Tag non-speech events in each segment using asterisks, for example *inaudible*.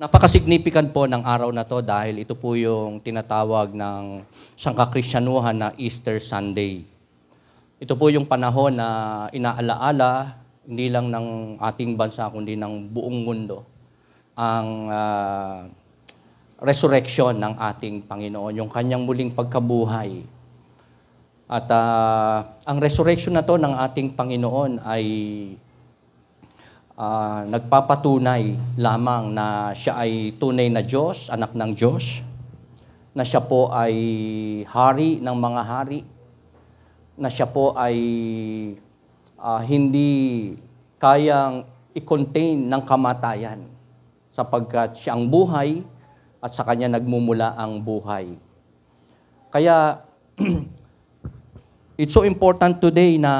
napaka Napakasignificant po ng araw na to dahil ito po yung tinatawag ng sangkakristyanuhan na Easter Sunday. Ito po yung panahon na inaalaala hindi lang ng ating bansa kundi ng buong mundo ang uh, ah, resurrection ng ating Panginoon, yung kanyang muling pagkabuhay. At uh, ang resurrection na to ng ating Panginoon ay Ah, nagpapatunay lamang na siya ay tunay na Diyos, anak ng Diyos, na siya po ay hari ng mga hari, na siya po ay uh, hindi kayang i-contain ng kamatayan sapagkat siya ang buhay at sa kanya nagmumula ang buhay. Kaya *clears throat* it's so important today na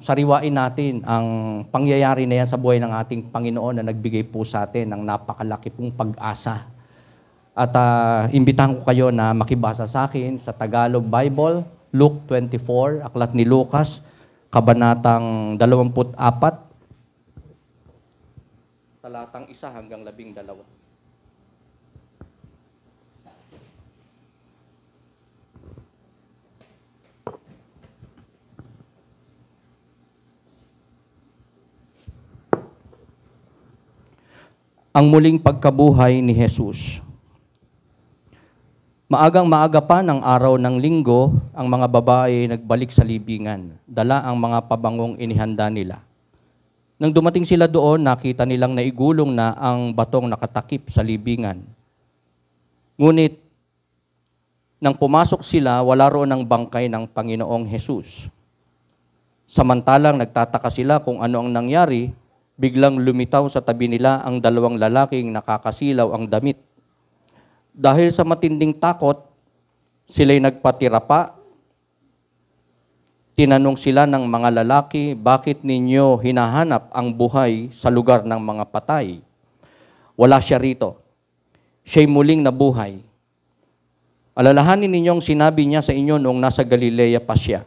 sariwain natin ang pangyayari na yan sa buhay ng ating Panginoon na nagbigay po sa atin ng napakalaki pong pag-asa. At uh, imbitahan ko kayo na makibasa sa akin sa Tagalog Bible, Luke 24, aklat ni Lucas, kabanatang 24, talatang 1 hanggang 12. ang muling pagkabuhay ni Jesus. Maagang maaga pa ng araw ng linggo, ang mga babae nagbalik sa libingan, dala ang mga pabangong inihanda nila. Nang dumating sila doon, nakita nilang naigulong na ang batong nakatakip sa libingan. Ngunit, nang pumasok sila, wala roon ang bangkay ng Panginoong Jesus. Samantalang nagtataka sila kung ano ang nangyari, Biglang lumitaw sa tabi nila ang dalawang lalaking nakakasilaw ang damit. Dahil sa matinding takot, sila'y nagpatira pa. Tinanong sila ng mga lalaki, bakit ninyo hinahanap ang buhay sa lugar ng mga patay? Wala siya rito. Siya'y muling nabuhay. Alalahanin ninyong sinabi niya sa inyo noong nasa Galilea pa siya.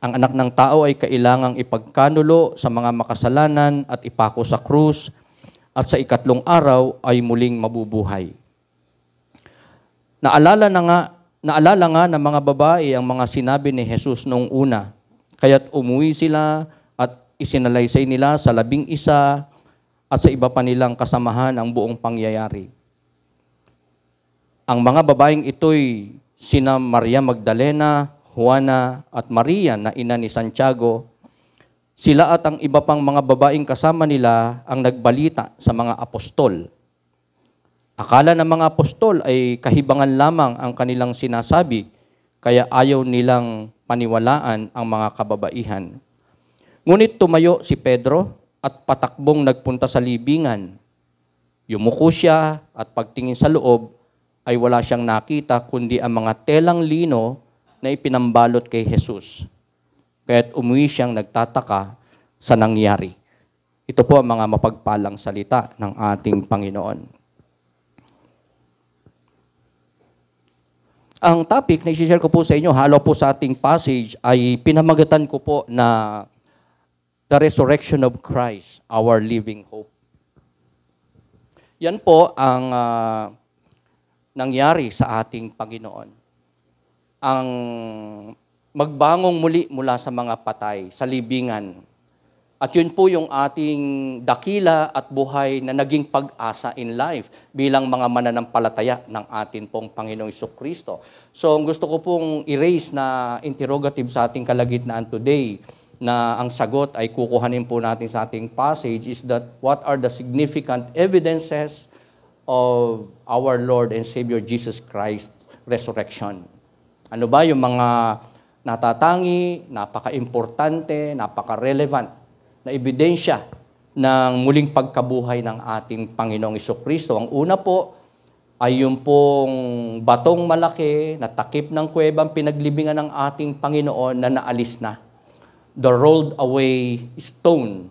Ang anak ng tao ay kailangang ipagkanulo sa mga makasalanan at ipako sa krus at sa ikatlong araw ay muling mabubuhay. Naalala na nga, naalala nga ng mga babae ang mga sinabi ni Jesus noong una, kaya't umuwi sila at isinalaysay nila sa labing isa at sa iba pa nilang kasamahan ang buong pangyayari. Ang mga babaeng ito'y sina Maria Magdalena, Juana at Maria na ina ni Santiago, sila at ang iba pang mga babaeng kasama nila ang nagbalita sa mga apostol. Akala ng mga apostol ay kahibangan lamang ang kanilang sinasabi, kaya ayaw nilang paniwalaan ang mga kababaihan. Ngunit tumayo si Pedro at patakbong nagpunta sa libingan. Yumuko siya at pagtingin sa loob ay wala siyang nakita kundi ang mga telang lino na ipinambalot kay Jesus. Kaya't umuwi siyang nagtataka sa nangyari. Ito po ang mga mapagpalang salita ng ating Panginoon. Ang topic na i-share ko po sa inyo, halo po sa ating passage, ay pinamagatan ko po na The Resurrection of Christ, Our Living Hope. Yan po ang uh, nangyari sa ating Panginoon ang magbangong muli mula sa mga patay, sa libingan. At yun po yung ating dakila at buhay na naging pag-asa in life bilang mga mananampalataya ng atin pong Panginoong Kristo. So gusto ko pong erase na interrogative sa ating kalagitnaan today na ang sagot ay kukuhanin po natin sa ating passage is that what are the significant evidences of our Lord and Savior Jesus Christ resurrection? Ano ba yung mga natatangi, napaka-importante, napaka-relevant na ebidensya ng muling pagkabuhay ng ating Panginoong Kristo. Ang una po ay yung pong batong malaki na takip ng kuwebang pinaglibingan ng ating Panginoon na naalis na. The rolled away stone.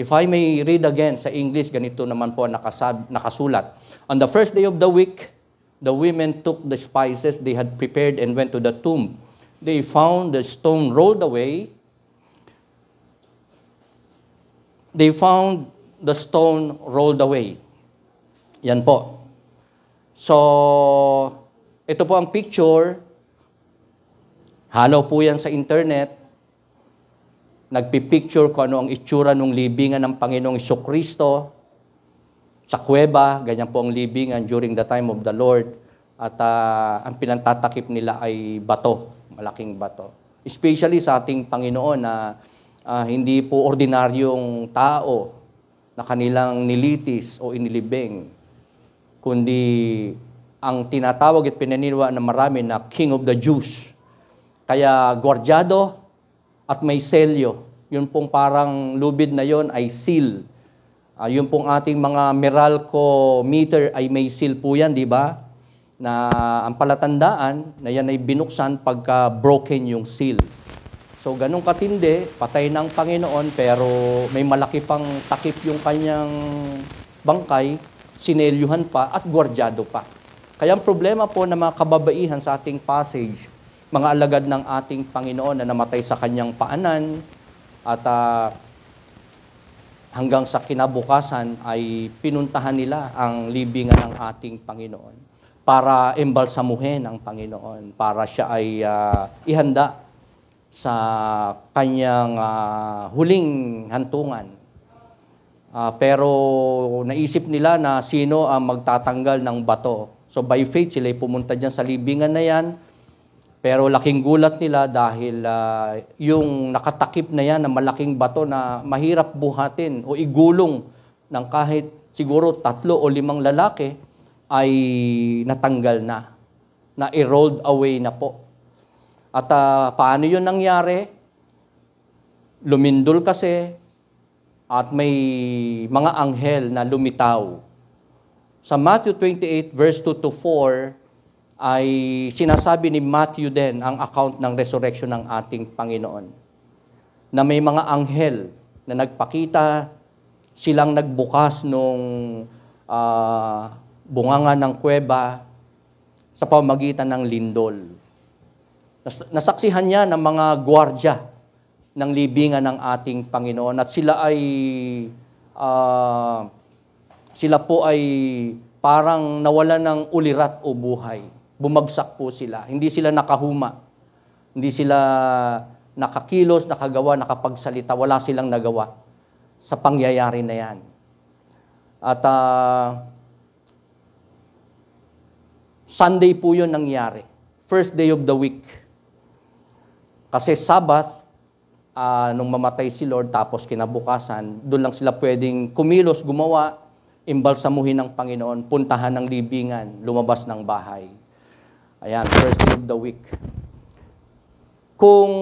If I may read again sa English, ganito naman po nakasab, nakasulat. On the first day of the week, the women took the spices they had prepared and went to the tomb. They found the stone rolled away. They found the stone rolled away. Yan po. So, ito po ang picture. Halo po yan sa internet. Nagpipicture ko ano ang itsura ng libingan ng Panginoong Kristo sa kuweba, ganyan po ang libingan during the time of the Lord. At uh, ang pinantatakip nila ay bato, malaking bato. Especially sa ating Panginoon na uh, hindi po ordinaryong tao na kanilang nilitis o inilibing, kundi ang tinatawag at pinaniniwa ng marami na King of the Jews. Kaya gwardyado at may selyo. Yun pong parang lubid na yon ay seal Uh, ah, yung pong ating mga Meralco meter ay may seal po yan, di ba? Na ang palatandaan na yan ay binuksan pagka broken yung seal. So ganun katindi, patay ng Panginoon pero may malaki pang takip yung kanyang bangkay, sinelyuhan pa at gwardyado pa. Kaya ang problema po ng mga kababaihan sa ating passage, mga alagad ng ating Panginoon na namatay sa kanyang paanan at uh, hanggang sa kinabukasan ay pinuntahan nila ang libingan ng ating Panginoon para embalsamuhin ang Panginoon, para siya ay uh, ihanda sa kanyang uh, huling hantungan. Uh, pero naisip nila na sino ang magtatanggal ng bato. So by faith sila ay pumunta diyan sa libingan na yan pero laking gulat nila dahil uh, yung nakatakip na yan na malaking bato na mahirap buhatin o igulong ng kahit siguro tatlo o limang lalaki ay natanggal na, na i-rolled away na po. At uh, paano yun nangyari? Lumindol kasi at may mga anghel na lumitaw. Sa Matthew 28 verse 2 to 4, ay sinasabi ni Matthew din ang account ng resurrection ng ating Panginoon. Na may mga anghel na nagpakita, silang nagbukas nung uh, bunganga ng kuweba sa pamagitan ng lindol. Nas- nasaksihan niya ng mga gwardya ng libingan ng ating Panginoon at sila ay uh, sila po ay parang nawala ng ulirat o buhay bumagsak po sila. Hindi sila nakahuma. Hindi sila nakakilos, nakagawa, nakapagsalita. Wala silang nagawa sa pangyayari na yan. At uh, Sunday po yun nangyari. First day of the week. Kasi Sabbath, uh, nung mamatay si Lord, tapos kinabukasan, doon lang sila pwedeng kumilos, gumawa, imbalsamuhin ng Panginoon, puntahan ng libingan, lumabas ng bahay. Ayan, first day of the week. Kung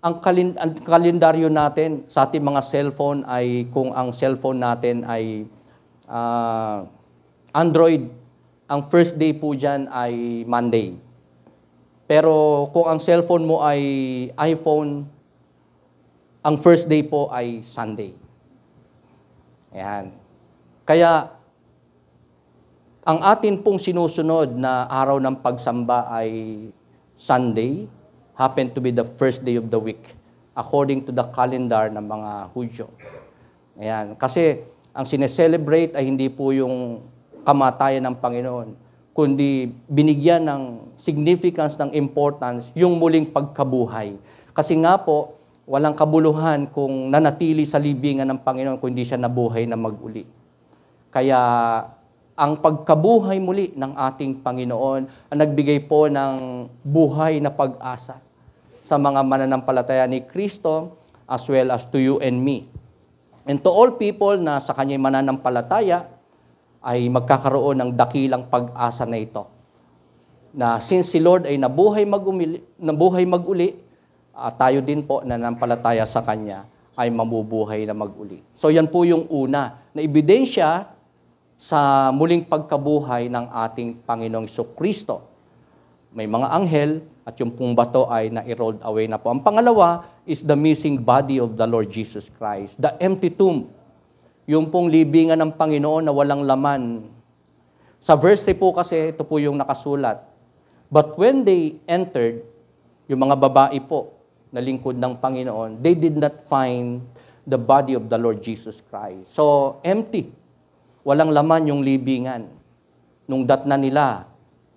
ang, kalin ang kalendaryo natin sa ating mga cellphone ay, kung ang cellphone natin ay uh, Android, ang first day po dyan ay Monday. Pero kung ang cellphone mo ay iPhone, ang first day po ay Sunday. Ayan. Kaya ang atin pong sinusunod na araw ng pagsamba ay Sunday, happened to be the first day of the week according to the calendar ng mga Hudyo. Ayan. Kasi ang sineselebrate ay hindi po yung kamatayan ng Panginoon, kundi binigyan ng significance, ng importance, yung muling pagkabuhay. Kasi nga po, walang kabuluhan kung nanatili sa libingan ng Panginoon kundi siya nabuhay na maguli. Kaya ang pagkabuhay muli ng ating Panginoon ang nagbigay po ng buhay na pag-asa sa mga mananampalataya ni Kristo as well as to you and me. And to all people na sa kanya'y mananampalataya ay magkakaroon ng dakilang pag-asa na ito. Na since si Lord ay nabuhay magumili, nabuhay maguli, uh, tayo din po na nanampalataya sa kanya ay mabubuhay na mag-uli. So yan po yung una na ebidensya sa muling pagkabuhay ng ating Panginoong Kristo. May mga anghel at yung pong bato ay na-rolled away na po. Ang pangalawa is the missing body of the Lord Jesus Christ, the empty tomb. Yung pong libingan ng Panginoon na walang laman. Sa verse 3 po kasi, ito po yung nakasulat. But when they entered, yung mga babae po na lingkod ng Panginoon, they did not find the body of the Lord Jesus Christ. So, empty walang laman yung libingan. Nung dat na nila,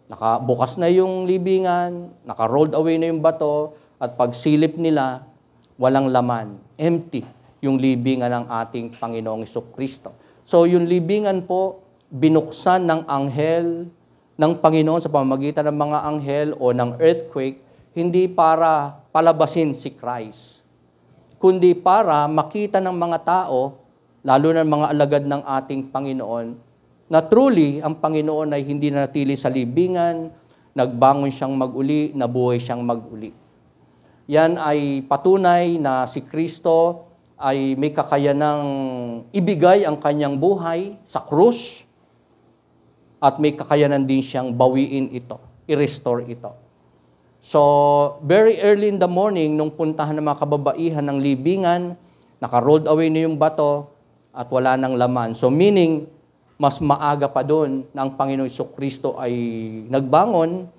nakabukas na yung libingan, naka-rolled away na yung bato, at pagsilip nila, walang laman, empty yung libingan ng ating Panginoong Kristo. So yung libingan po, binuksan ng anghel ng Panginoon sa pamamagitan ng mga anghel o ng earthquake, hindi para palabasin si Christ, kundi para makita ng mga tao lalo na mga alagad ng ating Panginoon, na truly ang Panginoon ay hindi natili sa libingan, nagbangon siyang maguli, nabuhay siyang maguli. Yan ay patunay na si Kristo ay may kakayanang ibigay ang kanyang buhay sa krus at may kakayanan din siyang bawiin ito, i-restore ito. So, very early in the morning, nung puntahan ng mga kababaihan ng libingan, naka-rolled away na yung bato, at wala ng laman. So meaning, mas maaga pa doon na ang Panginoong Kristo ay nagbangon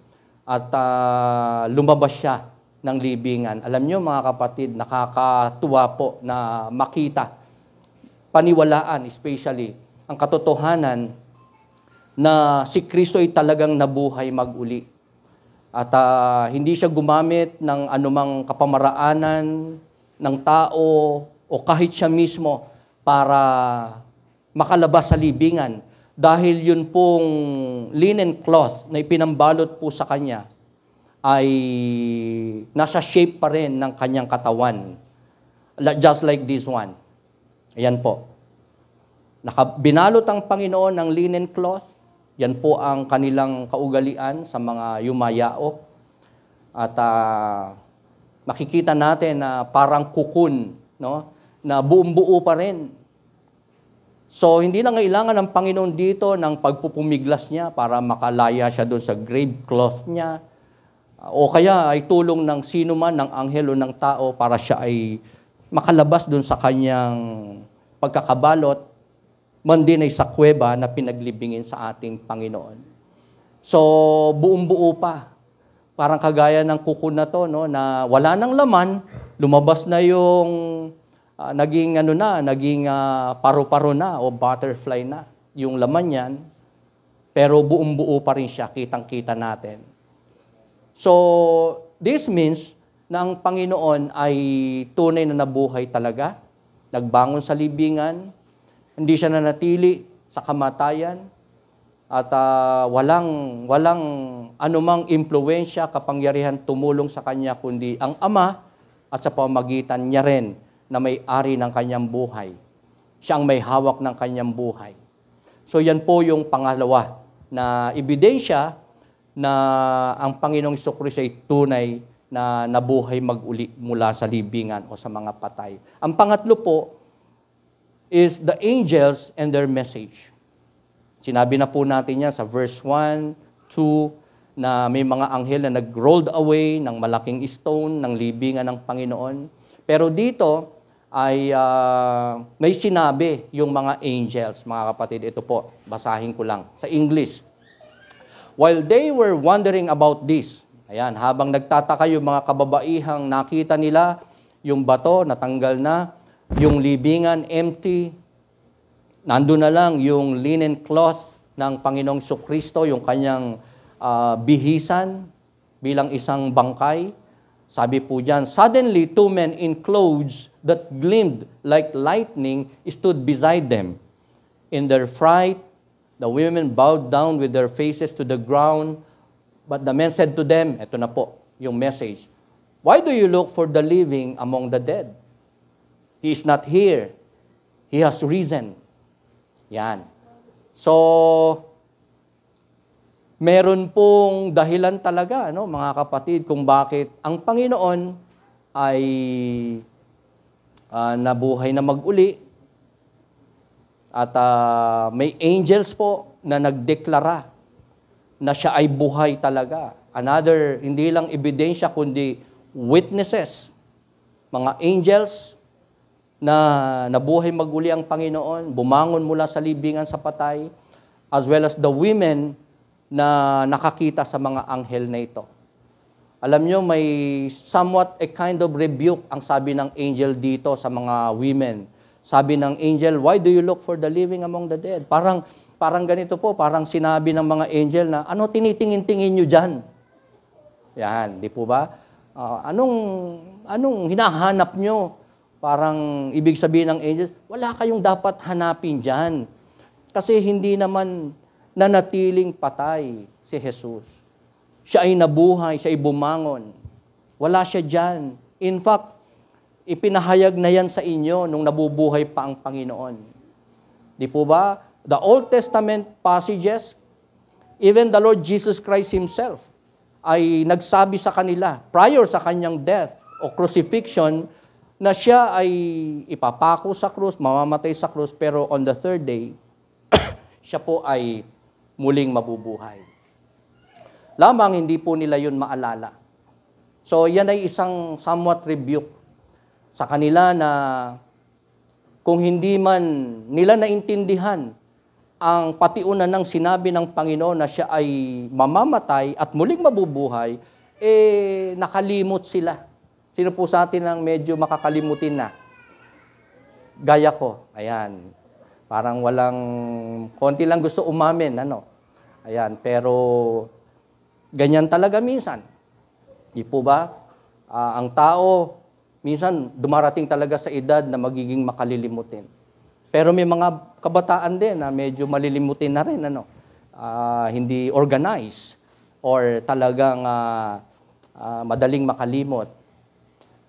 at uh, lumabas siya ng libingan. Alam nyo mga kapatid, nakakatuwa po na makita, paniwalaan especially, ang katotohanan na si Kristo ay talagang nabuhay maguli. At uh, hindi siya gumamit ng anumang kapamaraanan ng tao o kahit siya mismo para makalabas sa libingan dahil yun pong linen cloth na ipinambalot po sa kanya ay nasa shape pa rin ng kanyang katawan. Just like this one. Ayan po. Nakabinalot ang Panginoon ng linen cloth. Yan po ang kanilang kaugalian sa mga yumayao. At uh, makikita natin na parang kukun, no? na buong-buo pa rin. So, hindi na kailangan ng Panginoon dito ng pagpupumiglas niya para makalaya siya doon sa grave cloth niya. Ah, o kaya ay tulong ng sino man, ng anghel o ng tao para siya ay makalabas doon sa kanyang pagkakabalot, man din ay sa kuweba na pinaglibingin sa ating Panginoon. So, buong-buo pa. Parang kagaya ng kuko na to, no, na wala nang laman, lumabas na yung Ah, naging ano na, naging uh, ah, paru-paro na o butterfly na yung laman niyan, pero buong-buo pa rin siya, kitang-kita natin. So, this means na ang Panginoon ay tunay na nabuhay talaga, nagbangon sa libingan, hindi siya nanatili sa kamatayan, at uh, walang walang anumang impluwensya kapangyarihan tumulong sa kanya kundi ang ama at sa pamagitan niya rin na may-ari ng kanyang buhay. Siya ang may hawak ng kanyang buhay. So yan po yung pangalawa na ebidensya na ang Panginoong Kristo ay tunay na nabuhay maguli mula sa libingan o sa mga patay. Ang pangatlo po is the angels and their message. Sinabi na po natin yan sa verse 1, 2, na may mga anghel na nag-rolled away ng malaking stone ng libingan ng Panginoon. Pero dito, ay uh, may sinabi yung mga angels, mga kapatid. Ito po, basahin ko lang sa English. While they were wondering about this, ayan, habang nagtataka yung mga kababaihang nakita nila, yung bato natanggal na, yung libingan empty, nando na lang yung linen cloth ng Panginoong Kristo, yung kanyang uh, bihisan bilang isang bangkay. Sabi po dyan, suddenly two men in clothes that gleamed like lightning stood beside them. In their fright, the women bowed down with their faces to the ground. But the men said to them, ito na po yung message, Why do you look for the living among the dead? He is not here. He has risen. Yan. So, meron pong dahilan talaga, no, mga kapatid, kung bakit ang Panginoon ay uh, na buhay na maguli. At uh, may angels po na nagdeklara na siya ay buhay talaga. Another, hindi lang ebidensya, kundi witnesses, mga angels na nabuhay maguli ang Panginoon, bumangon mula sa libingan sa patay, as well as the women na nakakita sa mga anghel na ito. Alam nyo, may somewhat a kind of rebuke ang sabi ng angel dito sa mga women. Sabi ng angel, why do you look for the living among the dead? Parang, parang ganito po, parang sinabi ng mga angel na, ano tinitingin-tingin nyo dyan? Yan, di po ba? Uh, anong, anong hinahanap nyo? Parang ibig sabihin ng angels, wala kayong dapat hanapin dyan. Kasi hindi naman nanatiling patay si Jesus. Siya ay nabuhay, siya ay bumangon. Wala siya dyan. In fact, ipinahayag na yan sa inyo nung nabubuhay pa ang Panginoon. Di po ba? The Old Testament passages, even the Lord Jesus Christ Himself, ay nagsabi sa kanila prior sa kanyang death o crucifixion na siya ay ipapako sa krus, mamamatay sa krus, pero on the third day, *coughs* siya po ay muling mabubuhay. Lamang hindi po nila yun maalala. So yan ay isang somewhat rebuke sa kanila na kung hindi man nila naintindihan ang patiuna ng sinabi ng Panginoon na siya ay mamamatay at muling mabubuhay, eh nakalimot sila. Sino po sa atin ang medyo makakalimutin na? Gaya ko. Ayan. Parang walang, konti lang gusto umamin, ano? Ayan, pero Ganyan talaga minsan. Di po ba? Uh, ang tao, minsan dumarating talaga sa edad na magiging makalilimutin. Pero may mga kabataan din na medyo malilimutin na rin, ano? Uh, hindi organized or talagang uh, uh, madaling makalimot.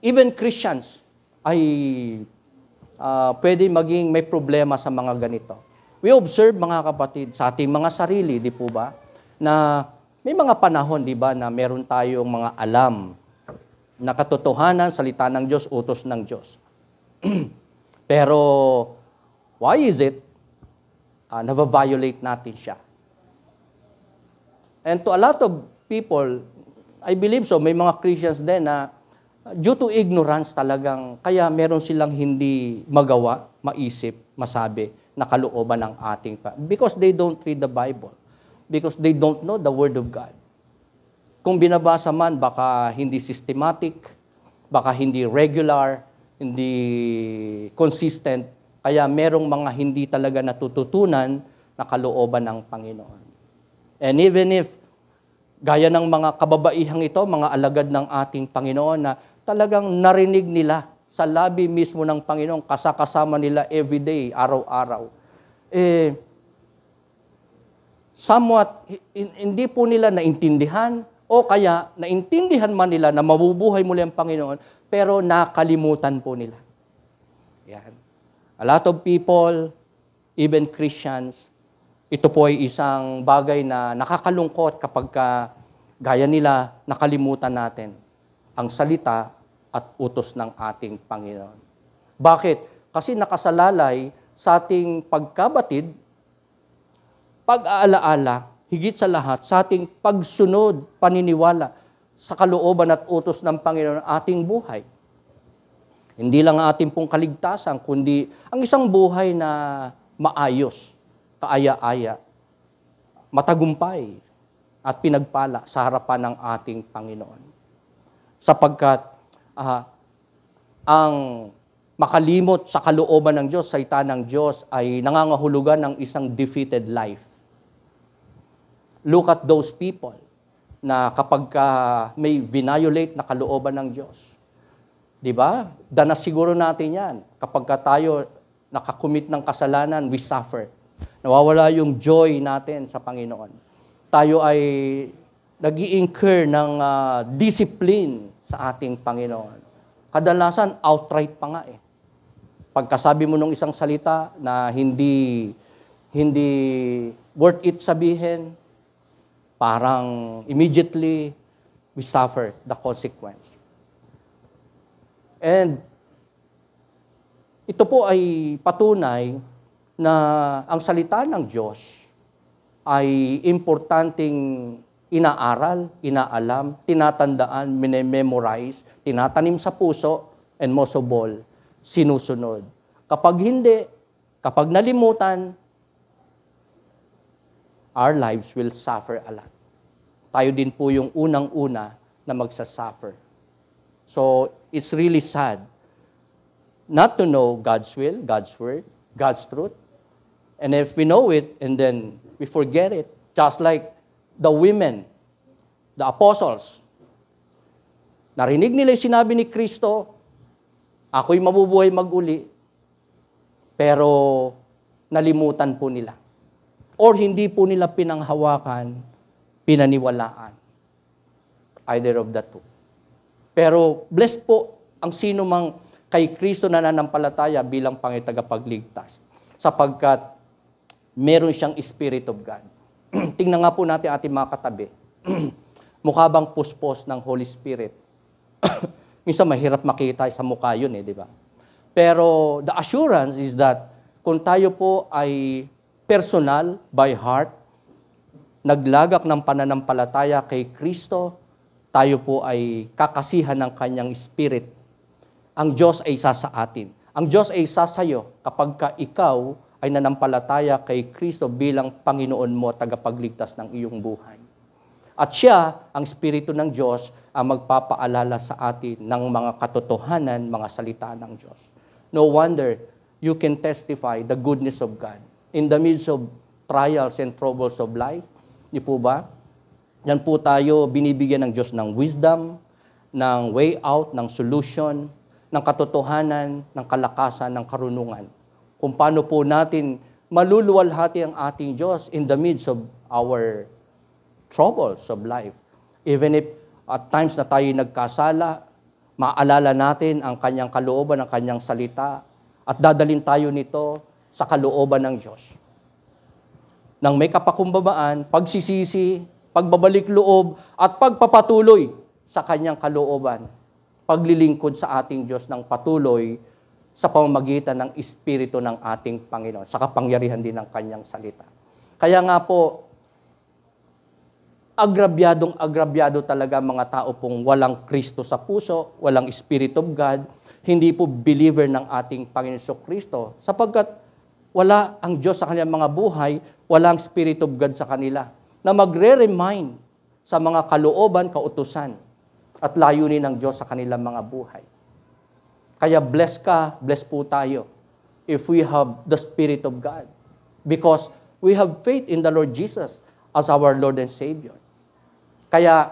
Even Christians ay uh, pwede maging may problema sa mga ganito. We observe mga kapatid sa ating mga sarili, di po ba, na may mga panahon, di ba, na meron tayong mga alam na katotohanan, salita ng Diyos, utos ng Diyos. *clears throat* Pero, why is it uh, nava-violate natin siya? And to a lot of people, I believe so, may mga Christians din na due to ignorance talagang, kaya meron silang hindi magawa, maisip, masabi na kalooban ng ating Because they don't read the Bible because they don't know the Word of God. Kung binabasa man, baka hindi systematic, baka hindi regular, hindi consistent, kaya merong mga hindi talaga natututunan na kalooban ng Panginoon. And even if, gaya ng mga kababaihang ito, mga alagad ng ating Panginoon na talagang narinig nila sa labi mismo ng Panginoon, kasakasama nila everyday, araw-araw, eh, somewhat hindi po nila naintindihan o kaya naintindihan man nila na mabubuhay muli ang Panginoon pero nakalimutan po nila. Yan. A lot of people, even Christians, ito po ay isang bagay na nakakalungkot kapag ka, gaya nila nakalimutan natin ang salita at utos ng ating Panginoon. Bakit? Kasi nakasalalay sa ating pagkabatid pag-aalaala, higit sa lahat, sa ating pagsunod, paniniwala sa kalooban at utos ng Panginoon ating buhay. Hindi lang ang ating pong kaligtasan, kundi ang isang buhay na maayos, kaaya-aya, matagumpay, at pinagpala sa harapan ng ating Panginoon. Sapagkat uh, ang makalimot sa kalooban ng Diyos, sa ita ng Diyos, ay nangangahulugan ng isang defeated life Look at those people na kapag uh, may vinayolate na kalooban ng Diyos. 'Di ba? Dana siguro natin 'yan. Kapag ka tayo nakakumit ng kasalanan, we suffer. Nawawala yung joy natin sa Panginoon. Tayo ay nag incur ng uh, discipline sa ating Panginoon. Kadalasan, outright pa nga eh. Pagkasabi mo nung isang salita na hindi, hindi worth it sabihin, parang immediately we suffer the consequence. And ito po ay patunay na ang salita ng Diyos ay importanting inaaral, inaalam, tinatandaan, minememorize, tinatanim sa puso, and most of all, sinusunod. Kapag hindi, kapag nalimutan, our lives will suffer a lot tayo din po yung unang-una na magsasuffer. So, it's really sad not to know God's will, God's word, God's truth. And if we know it and then we forget it, just like the women, the apostles, narinig nila yung sinabi ni Kristo, ako'y mabubuhay maguli, pero nalimutan po nila. Or hindi po nila pinanghawakan pinaniwalaan. Either of the two. Pero blessed po ang sino mang kay Kristo na nanampalataya bilang pangitagapagligtas sapagkat meron siyang Spirit of God. *clears throat* Tingnan nga po natin ating mga katabi. *clears throat* mukha bang puspos ng Holy Spirit? *clears throat* Minsan mahirap makita sa mukha yun eh, di ba? Pero the assurance is that kung tayo po ay personal by heart, naglagak ng pananampalataya kay Kristo, tayo po ay kakasihan ng kanyang Spirit. Ang Diyos ay isa sa atin. Ang Diyos ay isa sa iyo kapag ka ikaw ay nanampalataya kay Kristo bilang Panginoon mo, at tagapagligtas ng iyong buhay. At siya, ang Espiritu ng Diyos, ang magpapaalala sa atin ng mga katotohanan, mga salita ng Diyos. No wonder you can testify the goodness of God in the midst of trials and troubles of life, Niyo po ba? Yan po tayo binibigyan ng Diyos ng wisdom, ng way out, ng solution, ng katotohanan, ng kalakasan, ng karunungan. Kung paano po natin maluluwalhati ang ating Diyos in the midst of our troubles of life. Even if at times na tayo nagkasala, maalala natin ang kanyang kalooban, ang kanyang salita, at dadalin tayo nito sa kalooban ng Diyos ng may kapakumbabaan, pagsisisi, pagbabalik loob, at pagpapatuloy sa kanyang kalooban. Paglilingkod sa ating Diyos ng patuloy sa pamamagitan ng Espiritu ng ating Panginoon, sa kapangyarihan din ng kanyang salita. Kaya nga po, agrabyadong agrabyado talaga mga tao pong walang Kristo sa puso, walang Spirit of God, hindi po believer ng ating Panginoon Kristo sapagkat wala ang Diyos sa kanilang mga buhay, wala ang Spirit of God sa kanila, na magre-remind sa mga kalooban, kautusan, at layunin ng Diyos sa kanilang mga buhay. Kaya bless ka, bless po tayo if we have the Spirit of God. Because we have faith in the Lord Jesus as our Lord and Savior. Kaya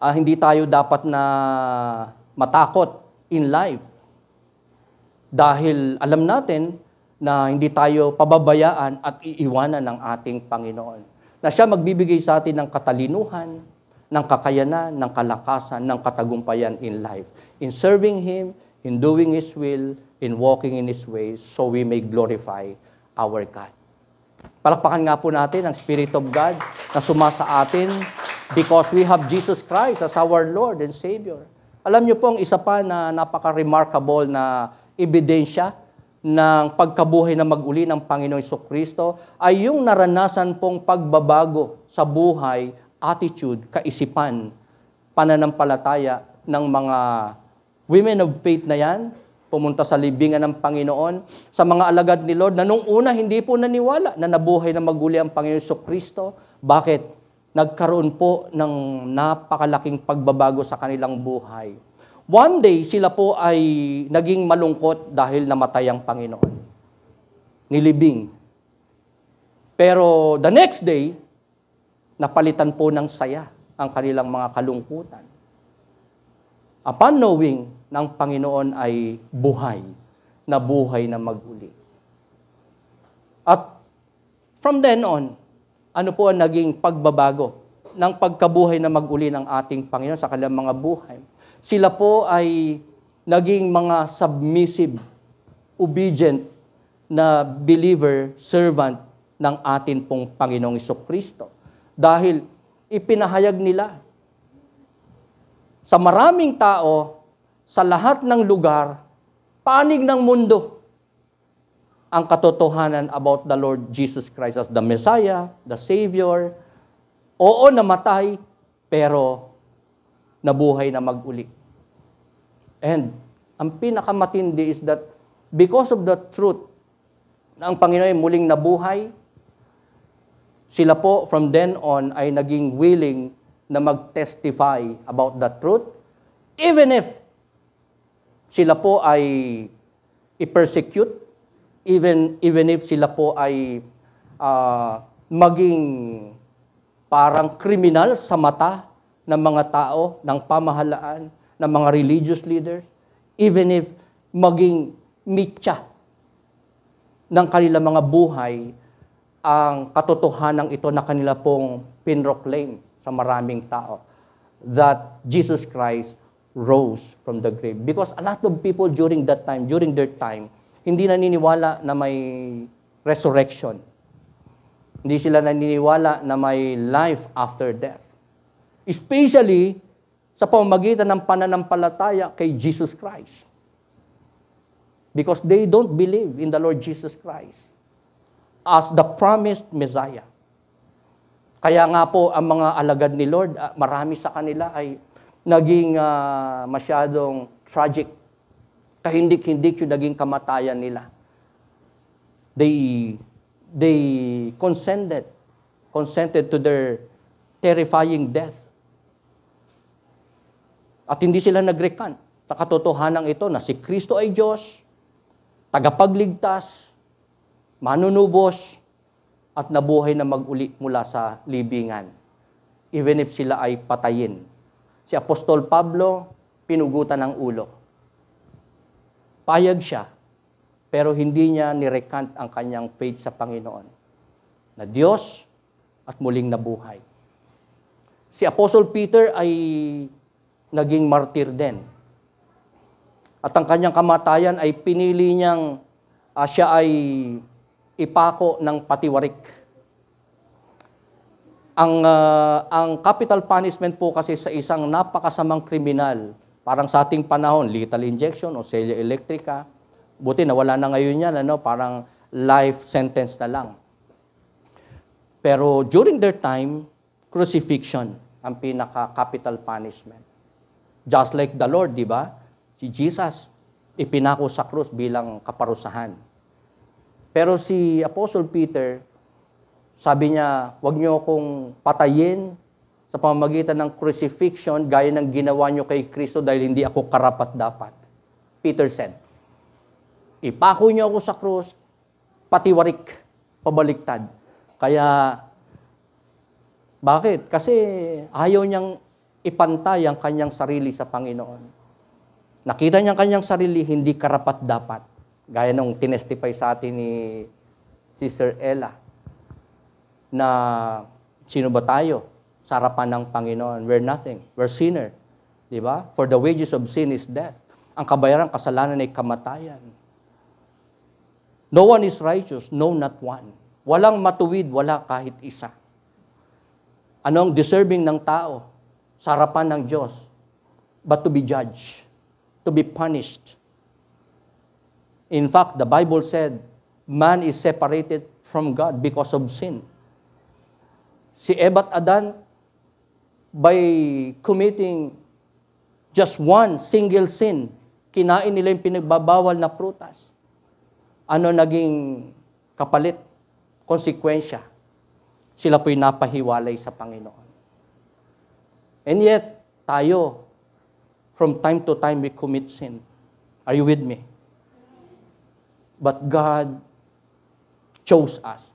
uh, hindi tayo dapat na matakot in life. Dahil alam natin na hindi tayo pababayaan at iiwanan ng ating Panginoon. Na siya magbibigay sa atin ng katalinuhan, ng kakayanan, ng kalakasan, ng katagumpayan in life. In serving Him, in doing His will, in walking in His ways, so we may glorify our God. Palakpakan nga po natin ang Spirit of God na suma atin because we have Jesus Christ as our Lord and Savior. Alam niyo po ang isa pa na napaka-remarkable na ebidensya ng pagkabuhay na maguli ng Panginoong Kristo ay yung naranasan pong pagbabago sa buhay, attitude, kaisipan, pananampalataya ng mga women of faith na yan, pumunta sa libingan ng Panginoon, sa mga alagad ni Lord na nung una hindi po naniwala na nabuhay na maguli ang Panginoon Kristo. Bakit? Nagkaroon po ng napakalaking pagbabago sa kanilang buhay. One day, sila po ay naging malungkot dahil namatay ang Panginoon. Nilibing. Pero the next day, napalitan po ng saya ang kanilang mga kalungkutan. Upon knowing na Panginoon ay buhay, na buhay na maguli. At from then on, ano po ang naging pagbabago ng pagkabuhay na maguli ng ating Panginoon sa kanilang mga buhay? Sila po ay naging mga submissive, obedient na believer, servant ng atin pong Panginoong Kristo. Dahil ipinahayag nila sa maraming tao, sa lahat ng lugar, panig ng mundo, ang katotohanan about the Lord Jesus Christ as the Messiah, the Savior. Oo, namatay, pero na buhay na maguli. And ang pinakamatindi is that because of the truth na ang Panginoon ay muling nabuhay, sila po from then on ay naging willing na mag-testify about that truth even if sila po ay i-persecute, even, even if sila po ay uh, maging parang kriminal sa mata ng mga tao, ng pamahalaan, ng mga religious leaders, even if maging mitya ng kanilang mga buhay ang katotohanan ito na kanila pong pinroclaim sa maraming tao that Jesus Christ rose from the grave. Because a lot of people during that time, during their time, hindi naniniwala na may resurrection. Hindi sila naniniwala na may life after death. Especially sa pamamagitan ng pananampalataya kay Jesus Christ. Because they don't believe in the Lord Jesus Christ as the promised Messiah. Kaya nga po ang mga alagad ni Lord, ah, marami sa kanila ay naging uh, masyadong tragic. Kahindik-hindik yung naging kamatayan nila. They, they consented, consented to their terrifying death. At hindi sila nagrekan sa katotohanan ito na si Kristo ay Diyos, tagapagligtas, manunubos, at nabuhay na mag-uli mula sa libingan, even if sila ay patayin. Si Apostol Pablo, pinugutan ng ulo. Payag siya, pero hindi niya nirecant ang kanyang faith sa Panginoon na Diyos at muling nabuhay. Si Apostol Peter ay naging martir din. At ang kanyang kamatayan ay pinili niyang uh, siya ay ipako ng patiwarik. Ang, uh, ang capital punishment po kasi sa isang napakasamang kriminal, parang sa ating panahon, lethal injection o cellular electrica, buti na wala na ngayon yan, ano, parang life sentence na lang. Pero during their time, crucifixion ang pinaka-capital punishment. Just like the Lord, di ba? Si Jesus, ipinako sa krus bilang kaparusahan. Pero si Apostle Peter, sabi niya, huwag niyo akong patayin sa pamamagitan ng crucifixion gaya ng ginawa niyo kay Kristo dahil hindi ako karapat-dapat. Peter said, ipako niyo ako sa krus, patiwarik, pabaliktad. Kaya, bakit? Kasi ayaw niyang ipantay ang kanyang sarili sa Panginoon. Nakita niya ang kanyang sarili, hindi karapat-dapat. Gaya nung tinestify sa atin ni Sister Ella na sino ba tayo? Sa harapan ng Panginoon. We're nothing. We're sinner. Di ba? For the wages of sin is death. Ang kabayaran kasalanan ay kamatayan. No one is righteous, no not one. Walang matuwid, wala kahit isa. Ano ang deserving ng tao? sa harapan ng Diyos, but to be judged, to be punished. In fact, the Bible said, man is separated from God because of sin. Si Eva at Adan, by committing just one single sin, kinain nila yung pinagbabawal na prutas. Ano naging kapalit? Konsekwensya. Sila po'y napahiwalay sa Panginoon. And yet, tayo, from time to time, we commit sin. Are you with me? But God chose us.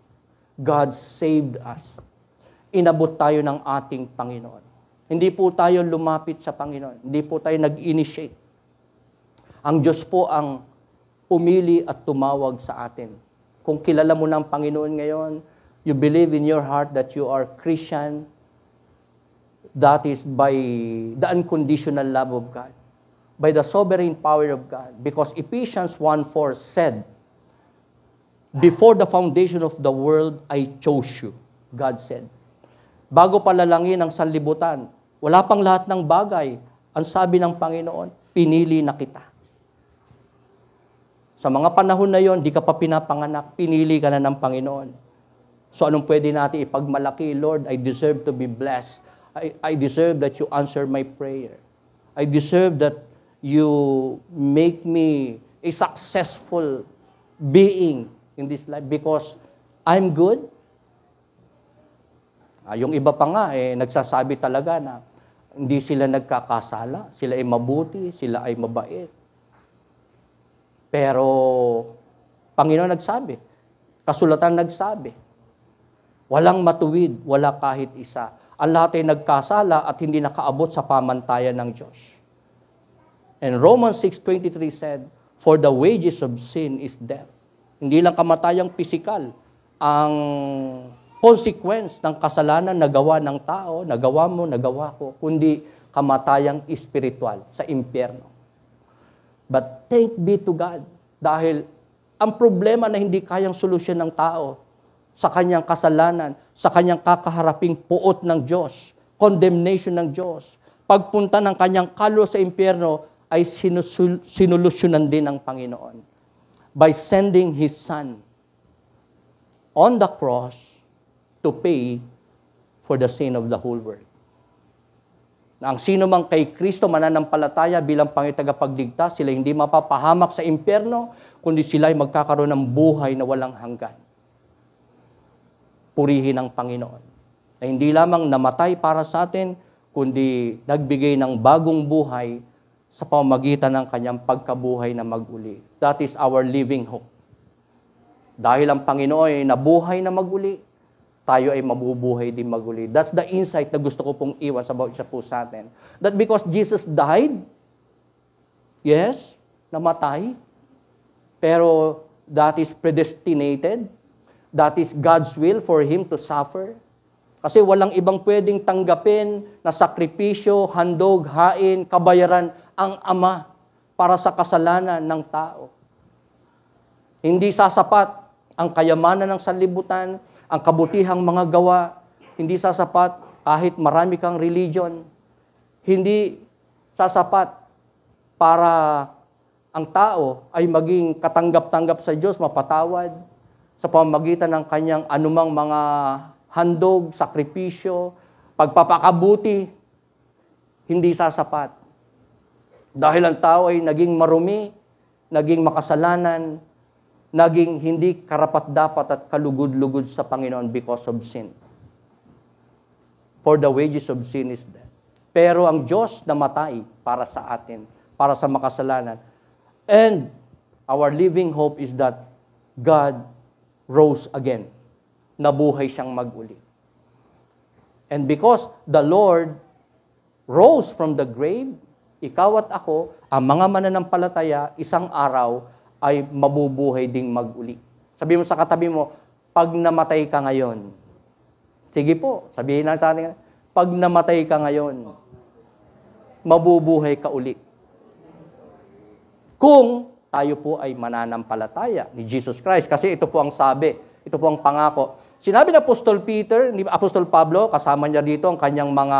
God saved us. Inabot tayo ng ating Panginoon. Hindi po tayo lumapit sa Panginoon. Hindi po tayo nag-initiate. Ang Diyos po ang umili at tumawag sa atin. Kung kilala mo ng Panginoon ngayon, you believe in your heart that you are Christian, That is by the unconditional love of God, by the sovereign power of God. Because Ephesians 1.4 said, Before the foundation of the world, I chose you, God said. Bago palalangin ang sanlibutan, wala pang lahat ng bagay. Ang sabi ng Panginoon, pinili na kita. Sa mga panahon na yon, di ka pa pinapanganak, pinili ka na ng Panginoon. So anong pwede natin ipagmalaki? Lord, I deserve to be blessed. I, I deserve that you answer my prayer. I deserve that you make me a successful being in this life because I'm good. Ah, yung iba pa nga, eh, nagsasabi talaga na hindi sila nagkakasala, sila ay mabuti, sila ay mabait. Pero, Panginoon nagsabi, kasulatan nagsabi, walang matuwid, wala kahit isa ang lahat ay nagkasala at hindi nakaabot sa pamantayan ng Diyos. And Romans 6.23 said, For the wages of sin is death. Hindi lang kamatayang pisikal ang consequence ng kasalanan na gawa ng tao, nagawa mo, nagawa ko, kundi kamatayang espiritual sa impyerno. But thank be to God dahil ang problema na hindi kayang solusyon ng tao sa kanyang kasalanan, sa kanyang kakaharaping puot ng Diyos, condemnation ng Diyos. Pagpunta ng kanyang kalwa sa impyerno ay sinusul- sinulusyonan din ng Panginoon by sending His Son on the cross to pay for the sin of the whole world. Na ang sino mang kay Kristo mananampalataya bilang pangitagapagligtas, sila hindi mapapahamak sa impyerno, kundi sila ay magkakaroon ng buhay na walang hanggan purihin ang Panginoon. Na hindi lamang namatay para sa atin, kundi nagbigay ng bagong buhay sa pamagitan ng kanyang pagkabuhay na maguli. That is our living hope. Dahil ang Panginoon ay nabuhay na maguli, tayo ay mabubuhay din maguli. That's the insight na gusto ko pong iwan sa bawat isa po sa atin. That because Jesus died, yes, namatay, pero that is predestinated, That is God's will for him to suffer. Kasi walang ibang pwedeng tanggapin na sakripisyo, handog, hain, kabayaran ang Ama para sa kasalanan ng tao. Hindi sasapat ang kayamanan ng sanlibutan, ang kabutihang mga gawa, hindi sasapat kahit marami kang religion. Hindi sasapat para ang tao ay maging katanggap-tanggap sa Diyos, mapatawad, sa pamagitan ng kanyang anumang mga handog, sakripisyo, pagpapakabuti, hindi sasapat. Dahil ang tao ay naging marumi, naging makasalanan, naging hindi karapat-dapat at kalugod-lugod sa Panginoon because of sin. For the wages of sin is death. Pero ang Diyos namatay para sa atin, para sa makasalanan. And our living hope is that God rose again. Nabuhay siyang maguli. And because the Lord rose from the grave, ikaw at ako, ang mga mananampalataya, isang araw ay mabubuhay ding maguli. Sabi mo sa katabi mo, pag namatay ka ngayon, sige po, sabihin na sa atin, pag namatay ka ngayon, mabubuhay ka uli. Kung tayo po ay mananampalataya ni Jesus Christ. Kasi ito po ang sabi, ito po ang pangako. Sinabi ng Apostol Peter, ni Apostol Pablo, kasama niya dito ang kanyang mga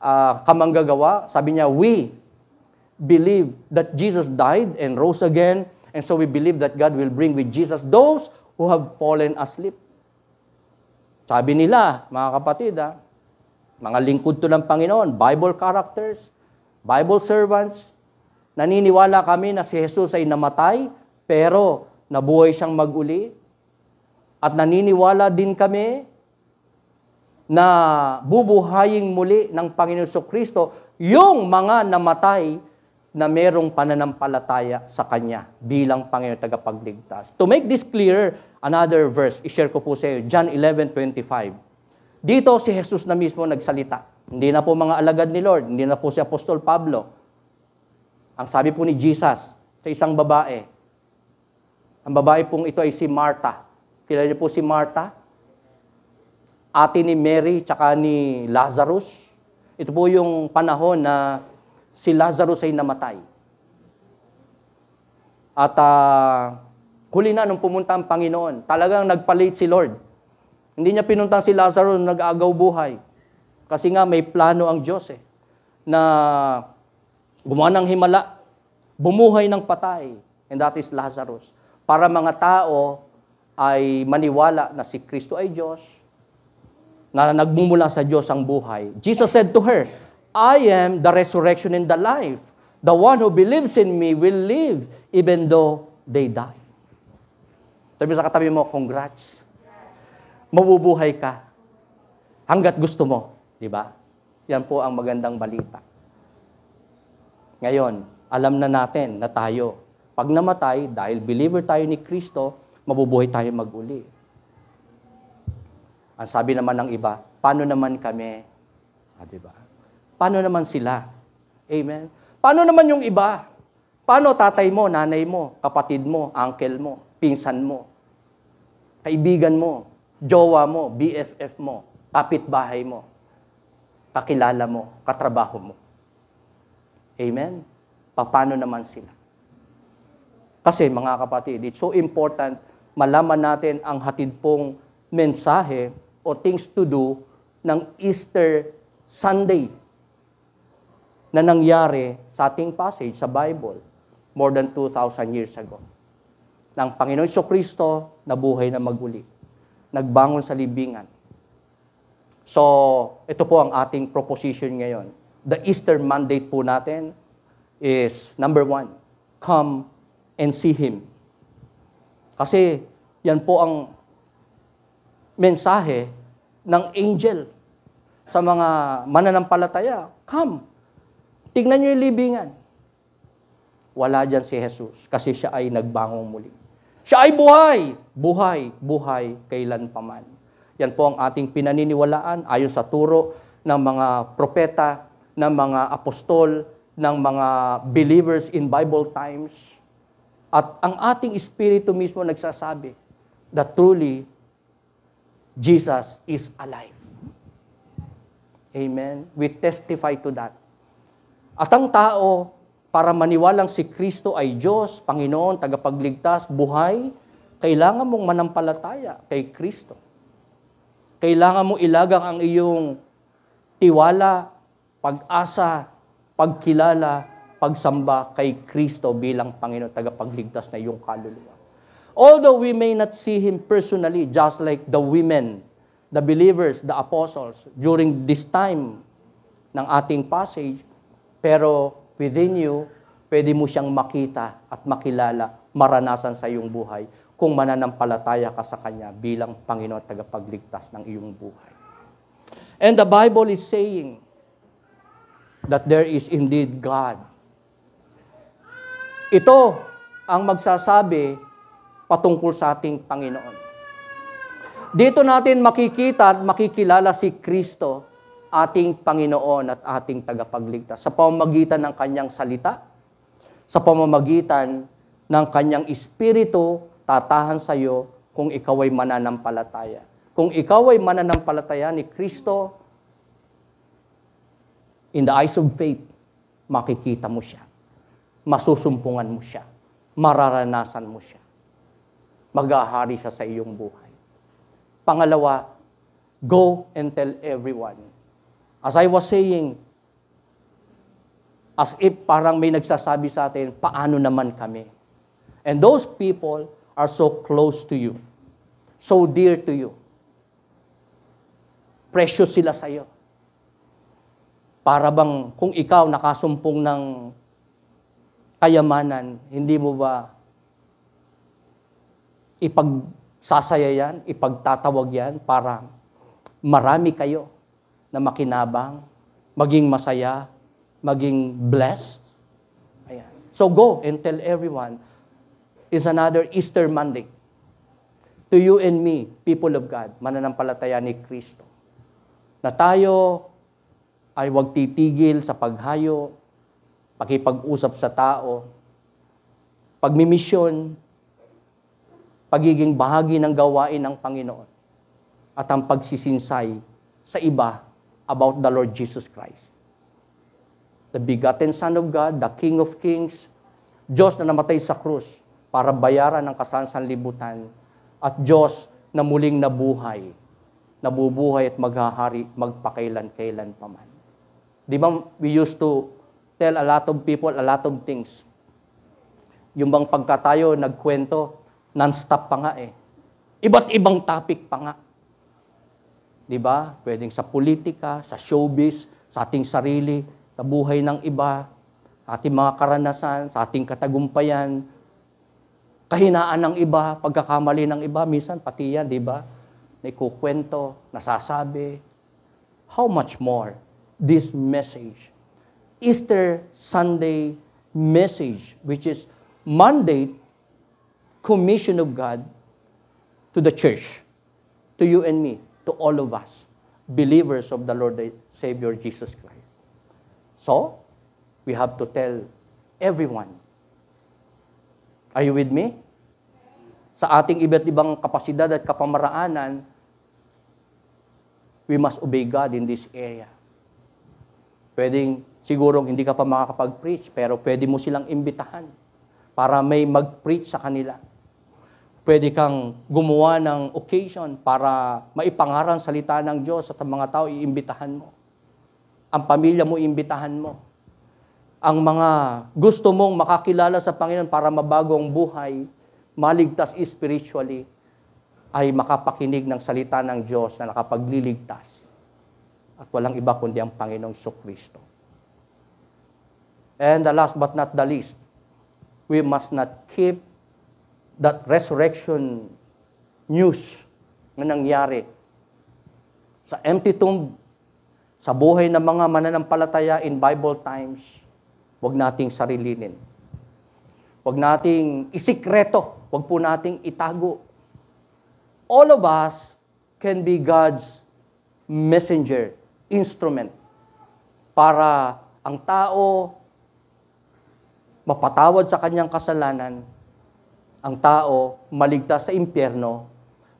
uh, kamanggagawa, sabi niya, we believe that Jesus died and rose again, and so we believe that God will bring with Jesus those who have fallen asleep. Sabi nila, mga kapatid, ha, ah, mga lingkod to ng Panginoon, Bible characters, Bible servants, Naniniwala kami na si Jesus ay namatay, pero nabuhay siyang maguli. At naniniwala din kami na bubuhayin muli ng Panginoon so Kristo yung mga namatay na merong pananampalataya sa Kanya bilang Panginoon tagapagligtas. To make this clear, another verse, ishare ko po sa iyo, John 11.25. Dito si Jesus na mismo nagsalita. Hindi na po mga alagad ni Lord, hindi na po si Apostol Pablo. Ang sabi po ni Jesus sa isang babae, ang babae pong ito ay si Martha. Kilala niyo po si Martha? Ate ni Mary, tsaka ni Lazarus. Ito po yung panahon na si Lazarus ay namatay. At uh, huli na nung pumunta ang Panginoon, talagang nagpalit si Lord. Hindi niya pinuntang si Lazarus nag-agaw buhay. Kasi nga may plano ang Diyos eh, na gumawa ng himala, bumuhay ng patay, and that is Lazarus, para mga tao ay maniwala na si Kristo ay Diyos, na nagmumula sa Diyos ang buhay. Jesus said to her, I am the resurrection and the life. The one who believes in me will live even though they die. Sabi sa katabi mo, congrats. Mabubuhay ka hanggat gusto mo. Di ba? Yan po ang magandang balita. Ngayon, alam na natin na tayo, pag namatay, dahil believer tayo ni Kristo, mabubuhay tayo maguli. Ang sabi naman ng iba, paano naman kami? Ah, diba? Paano naman sila? Amen? Paano naman yung iba? Paano tatay mo, nanay mo, kapatid mo, uncle mo, pinsan mo, kaibigan mo, jowa mo, BFF mo, kapitbahay mo, kakilala mo, katrabaho mo? Amen? Paano naman sila? Kasi mga kapatid, it's so important malaman natin ang hatid pong mensahe o things to do ng Easter Sunday na nangyari sa ating passage sa Bible more than 2,000 years ago. Nang Panginoon Iso Kristo na buhay na maguli. Nagbangon sa libingan. So, ito po ang ating proposition ngayon the Easter mandate po natin is number one, come and see Him. Kasi yan po ang mensahe ng angel sa mga mananampalataya. Come, tingnan niyo yung libingan. Wala dyan si Jesus kasi siya ay nagbangong muli. Siya ay buhay, buhay, buhay kailan paman. Yan po ang ating pinaniniwalaan ayon sa turo ng mga propeta ng mga apostol, ng mga believers in Bible times. At ang ating espiritu mismo nagsasabi that truly Jesus is alive. Amen. We testify to that. At ang tao, para maniwalang si Kristo ay Diyos, Panginoon, tagapagligtas, buhay, kailangan mong manampalataya kay Kristo. Kailangan mong ilagang ang iyong tiwala pag-asa, pagkilala, pagsamba kay Kristo bilang Panginoon tagapagligtas na iyong kaluluwa. Although we may not see Him personally, just like the women, the believers, the apostles, during this time ng ating passage, pero within you, pwede mo siyang makita at makilala, maranasan sa iyong buhay kung mananampalataya ka sa Kanya bilang Panginoon at tagapagligtas ng iyong buhay. And the Bible is saying, that there is indeed God. Ito ang magsasabi patungkol sa ating Panginoon. Dito natin makikita at makikilala si Kristo, ating Panginoon at ating tagapagligtas, sa pamamagitan ng kanyang salita, sa pamamagitan ng kanyang espiritu, tatahan sa iyo kung ikaw ay mananampalataya. Kung ikaw ay mananampalataya ni Kristo, In the eyes of faith, makikita mo siya. Masusumpungan mo siya. Mararanasan mo siya. Maghahari siya sa iyong buhay. Pangalawa, go and tell everyone. As I was saying, as if parang may nagsasabi sa atin, paano naman kami? And those people are so close to you, so dear to you. Precious sila sa iyo. Para bang kung ikaw nakasumpong ng kayamanan, hindi mo ba ipagsasaya yan, ipagtatawag yan para marami kayo na makinabang, maging masaya, maging blessed. Ayan. So go and tell everyone, is another Easter Monday. To you and me, people of God, mananampalataya ni Kristo. Na tayo ay huwag titigil sa paghayo, pakipag-usap sa tao, pagmimisyon, pagiging bahagi ng gawain ng Panginoon, at ang pagsisinsay sa iba about the Lord Jesus Christ. The begotten Son of God, the King of Kings, Diyos na namatay sa krus para bayaran ang kasansan libutan, at Diyos na muling nabuhay, nabubuhay at maghahari magpakailan-kailan paman. Di ba we used to tell a lot of people a lot of things. Yung bang pagka tayo nagkwento, non-stop pa nga eh. Iba't ibang topic pa nga. Di ba? Pwedeng sa politika, sa showbiz, sa ating sarili, sa buhay ng iba, ating mga karanasan, sa ating katagumpayan, kahinaan ng iba, pagkakamali ng iba, minsan pati yan, di ba? Naikukwento, nasasabi. How much more? this message. Easter Sunday message, which is mandate, commission of God to the church, to you and me, to all of us, believers of the Lord the Savior Jesus Christ. So, we have to tell everyone. Are you with me? Sa ating iba't ibang kapasidad at kapamaraanan, we must obey God in this area. Pwedeng siguro hindi ka pa makakapag-preach, pero pwede mo silang imbitahan para may mag-preach sa kanila. Pwede kang gumawa ng occasion para maipangarang salita ng Diyos at ang mga tao iimbitahan mo. Ang pamilya mo iimbitahan mo. Ang mga gusto mong makakilala sa Panginoon para mabago ang buhay, maligtas spiritually, ay makapakinig ng salita ng Diyos na nakapagliligtas at walang iba kundi ang Panginoong Kristo. And the last but not the least, we must not keep that resurrection news na nangyari sa empty tomb, sa buhay ng mga mananampalataya in Bible times, huwag nating sarilinin. Huwag nating isikreto. Huwag po nating itago. All of us can be God's messenger instrument para ang tao mapatawad sa kanyang kasalanan, ang tao maligtas sa impyerno,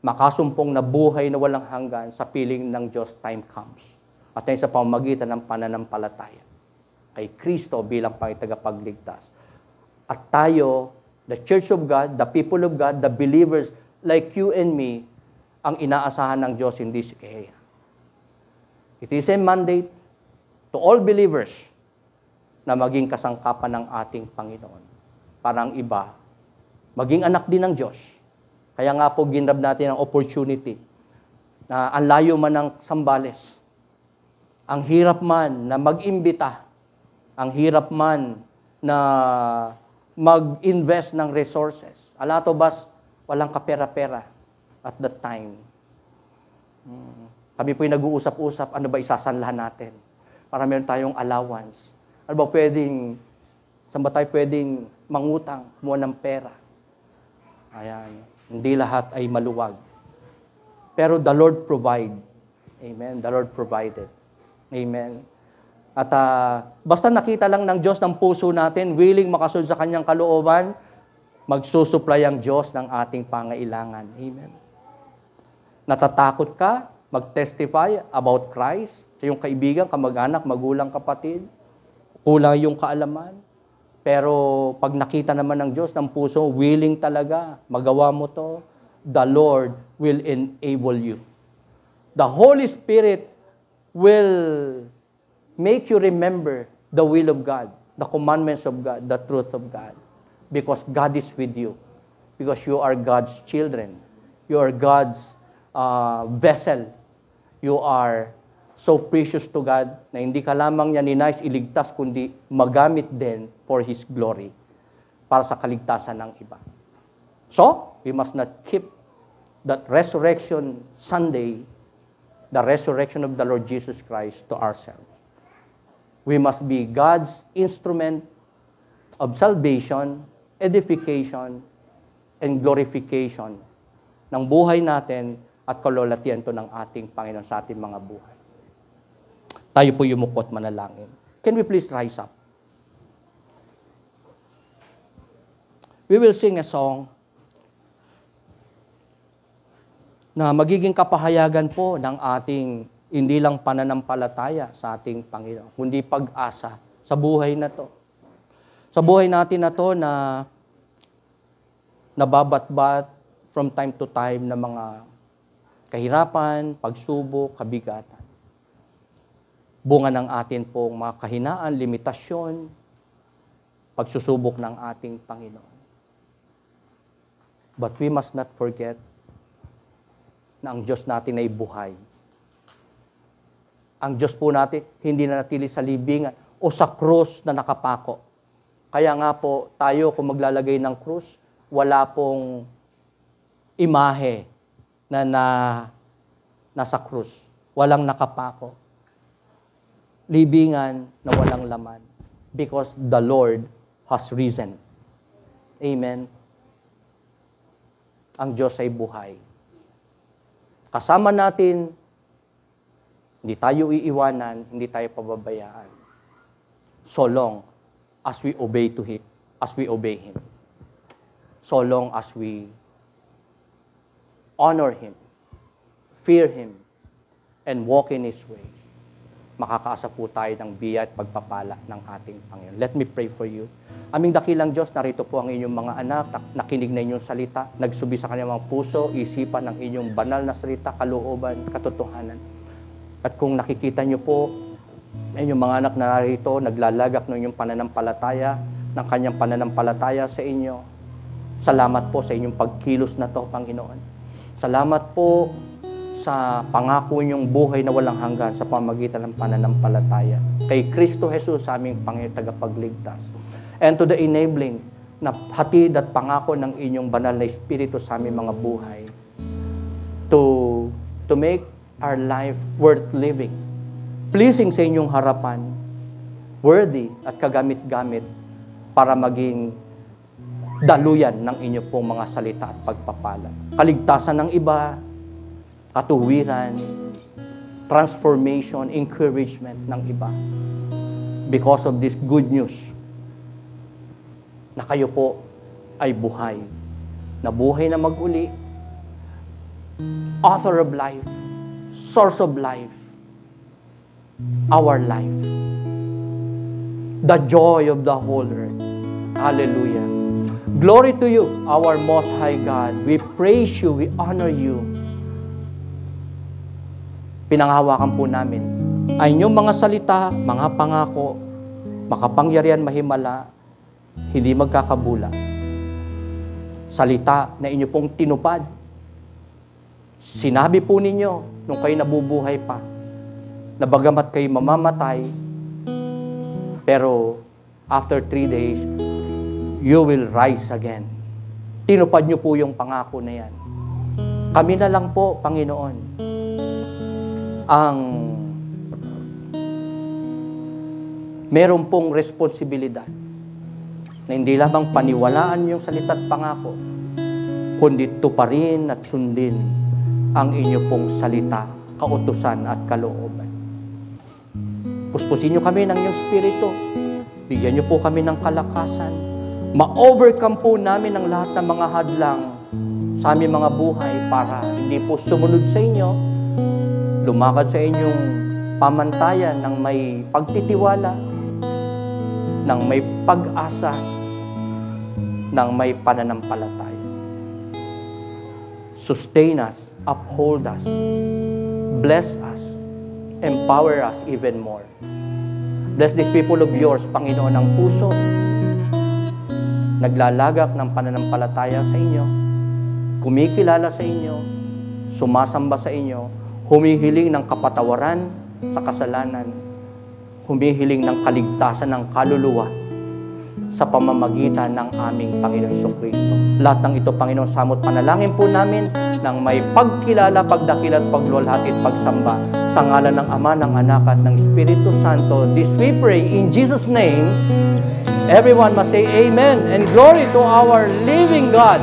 makasumpong na buhay na walang hanggan sa piling ng Diyos time comes. At ay sa pamamagitan ng pananampalataya kay Kristo bilang pangitagapagligtas. At tayo, the Church of God, the people of God, the believers, like you and me, ang inaasahan ng Diyos, hindi si Kaya. It is a mandate to all believers na maging kasangkapan ng ating Panginoon. Parang iba, maging anak din ng Diyos. Kaya nga po ginrab natin ang opportunity na ang layo man ng sambales, ang hirap man na mag-imbita, ang hirap man na mag-invest ng resources. Alato bas, walang kapera-pera at that time. Hmm. Kami po'y nag-uusap-usap, ano ba isasanlahan natin? Para meron tayong allowance. Ano ba pwedeng, saan ba tayo pwedeng mangutang, kumuha ng pera? Ayan. Hindi lahat ay maluwag. Pero the Lord provide. Amen. The Lord provided. Amen. At uh, basta nakita lang ng Diyos ng puso natin, willing makasunod sa kanyang kalooban, magsusuplay ang Diyos ng ating pangailangan. Amen. Natatakot ka? mag-testify about Christ sa iyong kaibigan, kamag-anak, magulang, kapatid. Kulang yung kaalaman. Pero pag nakita naman ng Diyos ng puso, willing talaga, magawa mo to, the Lord will enable you. The Holy Spirit will make you remember the will of God, the commandments of God, the truth of God. Because God is with you. Because you are God's children. You are God's uh, vessel you are so precious to God na hindi ka lamang niya ninais iligtas, kundi magamit din for His glory para sa kaligtasan ng iba. So, we must not keep that Resurrection Sunday, the resurrection of the Lord Jesus Christ to ourselves. We must be God's instrument of salvation, edification, and glorification ng buhay natin at kalolatiento ng ating Panginoon sa ating mga buhay. Tayo po yumuko at manalangin. Can we please rise up? We will sing a song na magiging kapahayagan po ng ating hindi lang pananampalataya sa ating Panginoon, kundi pag-asa sa buhay na to. Sa buhay natin na to na nababatbat from time to time ng mga kahirapan, pagsubok, kabigatan. Bunga ng atin pong mga kahinaan, limitasyon, pagsusubok ng ating Panginoon. But we must not forget na ang Diyos natin ay buhay. Ang Diyos po natin, hindi na natili sa libingan o sa krus na nakapako. Kaya nga po, tayo kung maglalagay ng krus, wala pong imahe na, na nasa krus. Walang nakapako. Libingan na walang laman. Because the Lord has risen. Amen. Ang Diyos ay buhay. Kasama natin, hindi tayo iiwanan, hindi tayo pababayaan. So long as we obey to Him, as we obey Him. So long as we honor Him, fear Him, and walk in His way, makakaasa po tayo ng biya at pagpapala ng ating Panginoon. Let me pray for you. Aming dakilang Diyos, narito po ang inyong mga anak, nakinig na inyong salita, nagsubi sa kanilang mga puso, isipan ng inyong banal na salita, kalooban, katotohanan. At kung nakikita niyo po, inyong mga anak na narito, naglalagak ng inyong pananampalataya, ng kanyang pananampalataya sa inyo, salamat po sa inyong pagkilos na to, Panginoon Salamat po sa pangako niyong buhay na walang hanggan sa pamagitan ng pananampalataya kay Kristo Jesus aming Panginoon tagapagligtas and to the enabling na hatid at pangako ng inyong banal na Espiritu sa aming mga buhay to to make our life worth living pleasing sa inyong harapan worthy at kagamit-gamit para maging daluyan ng inyo pong mga salita at pagpapala. Kaligtasan ng iba, katuwiran, transformation, encouragement ng iba. Because of this good news, na kayo po ay buhay. Na buhay na maguli, author of life, source of life, our life, the joy of the whole earth. Hallelujah. Glory to you, our Most High God. We praise you, we honor you. Pinanghawakan po namin ang inyong mga salita, mga pangako, makapangyarihan mahimala, hindi magkakabula. Salita na inyo pong tinupad. Sinabi po ninyo nung kayo nabubuhay pa na bagamat kayo mamamatay, pero after three days, you will rise again. Tinupad niyo po yung pangako na yan. Kami na lang po, Panginoon, ang meron pong responsibilidad na hindi lamang paniwalaan yung salita at pangako, kundi tuparin at sundin ang inyo pong salita, kautusan at kalooban. Puspusin niyo kami ng iyong spirito. Bigyan niyo po kami ng kalakasan ma-overcome po namin ang lahat ng mga hadlang sa aming mga buhay para hindi po sumunod sa inyo, lumakad sa inyong pamantayan ng may pagtitiwala, ng may pag-asa, ng may pananampalataya. Sustain us, uphold us, bless us, empower us even more. Bless these people of yours, Panginoon, ng puso, naglalagak ng pananampalataya sa inyo, kumikilala sa inyo, sumasamba sa inyo, humihiling ng kapatawaran sa kasalanan, humihiling ng kaligtasan ng kaluluwa sa pamamagitan ng aming Panginoon Iso Kristo. Lahat ng ito, Panginoon, samot panalangin po namin ng may pagkilala, at paglulhat, at pagsamba sa ngalan ng Ama, ng Anak, at ng Espiritu Santo. This we pray in Jesus' name. Everyone must say Amen and glory to our living God,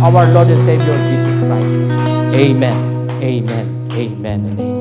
our Lord and Savior Jesus Christ. Amen. Amen. Amen. amen.